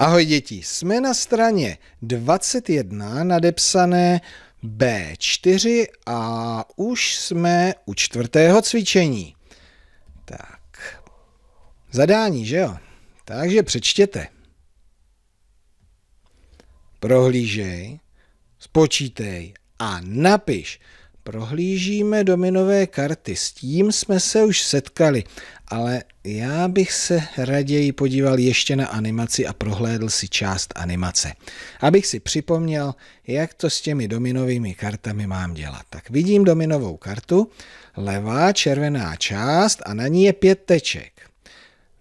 Ahoj děti, jsme na straně 21 nadepsané B4 a už jsme u čtvrtého cvičení. Tak, zadání, že jo? Takže přečtěte. Prohlížej, spočítej a napiš. Prohlížíme dominové karty, s tím jsme se už setkali, ale já bych se raději podíval ještě na animaci a prohlédl si část animace, abych si připomněl, jak to s těmi dominovými kartami mám dělat. Tak vidím dominovou kartu, levá červená část a na ní je pět teček.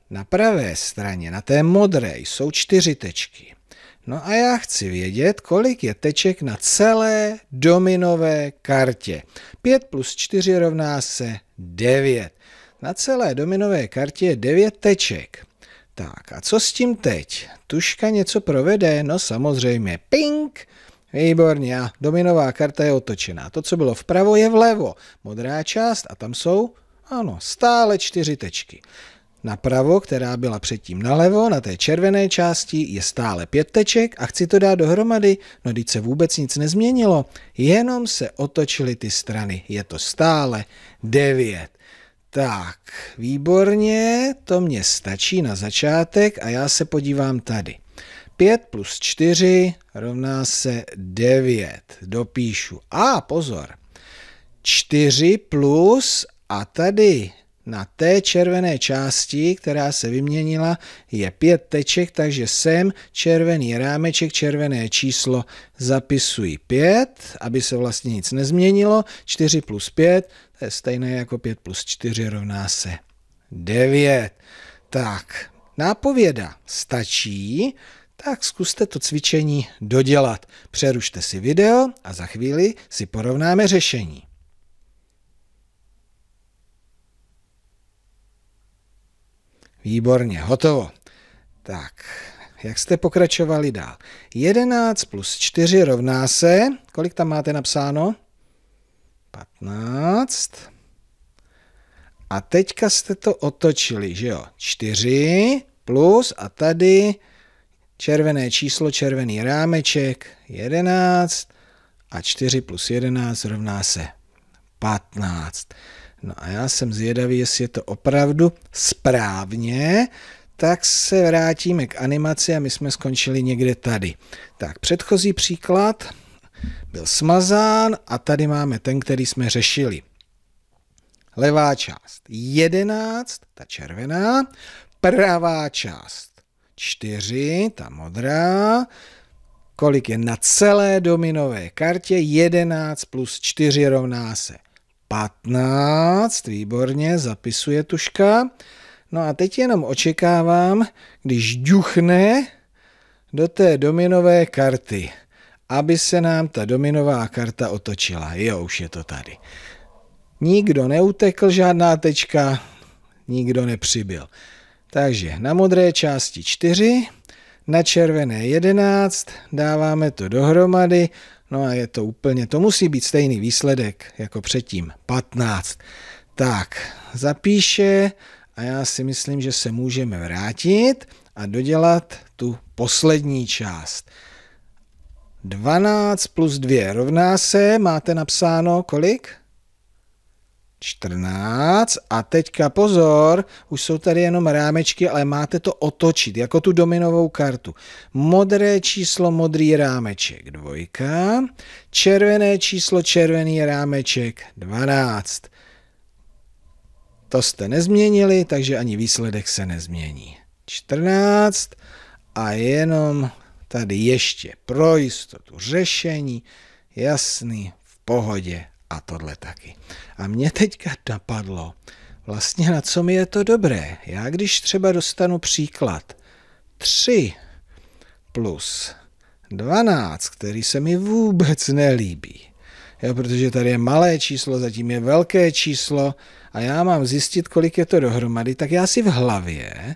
Na pravé straně, na té modré, jsou čtyři tečky. No a já chci vědět, kolik je teček na celé dominové kartě. 5 plus 4 rovná se 9. Na celé dominové kartě je 9 teček. Tak a co s tím teď? Tuška něco provede? No samozřejmě. Ping! Výborně. A dominová karta je otočená. To, co bylo vpravo, je vlevo. Modrá část a tam jsou, ano, stále čtyři tečky. Napravo, která byla předtím nalevo, na té červené části, je stále pět teček a chci to dát dohromady, no teď se vůbec nic nezměnilo, jenom se otočily ty strany. Je to stále devět. Tak, výborně, to mě stačí na začátek a já se podívám tady. 5 plus 4 rovná se 9. Dopíšu. A pozor, 4 plus a tady na té červené části, která se vyměnila, je pět teček, takže sem červený rámeček, červené číslo zapisuji 5, aby se vlastně nic nezměnilo. 4 plus 5, to je stejné jako 5 plus 4 rovná se 9. Tak, nápověda stačí, tak zkuste to cvičení dodělat. Přerušte si video a za chvíli si porovnáme řešení. Výborně, hotovo. Tak, jak jste pokračovali dál? 11 plus 4 rovná se, kolik tam máte napsáno? 15. A teďka jste to otočili, že jo? 4 plus a tady červené číslo, červený rámeček, 11 a 4 plus 11 rovná se 15. No a já jsem zvědavý, jestli je to opravdu správně, tak se vrátíme k animaci a my jsme skončili někde tady. Tak předchozí příklad byl smazán a tady máme ten, který jsme řešili. Levá část 11, ta červená, pravá část 4, ta modrá, kolik je na celé dominové kartě, 11 plus 4 rovná se 15, výborně, zapisuje tuška. No a teď jenom očekávám, když duchne do té dominové karty, aby se nám ta dominová karta otočila. Jo, už je to tady. Nikdo neutekl, žádná tečka, nikdo nepřibyl. Takže na modré části 4, na červené 11, dáváme to dohromady No a je to úplně, to musí být stejný výsledek jako předtím, 15. Tak, zapíše a já si myslím, že se můžeme vrátit a dodělat tu poslední část. 12 plus 2 rovná se, máte napsáno kolik? 14 a teďka pozor, už jsou tady jenom rámečky, ale máte to otočit, jako tu dominovou kartu. Modré číslo, modrý rámeček, dvojka, červené číslo, červený rámeček, 12. To jste nezměnili, takže ani výsledek se nezmění. 14 a jenom tady ještě pro jistotu řešení, jasný, v pohodě a tohle taky. A mě teďka napadlo, vlastně na co mi je to dobré. Já když třeba dostanu příklad 3 plus 12, který se mi vůbec nelíbí, jo, protože tady je malé číslo, zatím je velké číslo a já mám zjistit, kolik je to dohromady, tak já si v hlavě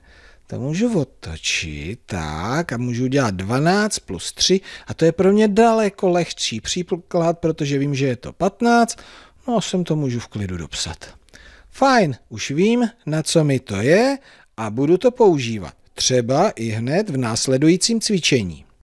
tak můžu otočit, tak a můžu udělat 12 plus 3 a to je pro mě daleko lehčí příklad, protože vím, že je to 15, no a sem to můžu v klidu dopsat. Fajn, už vím, na co mi to je a budu to používat. Třeba i hned v následujícím cvičení.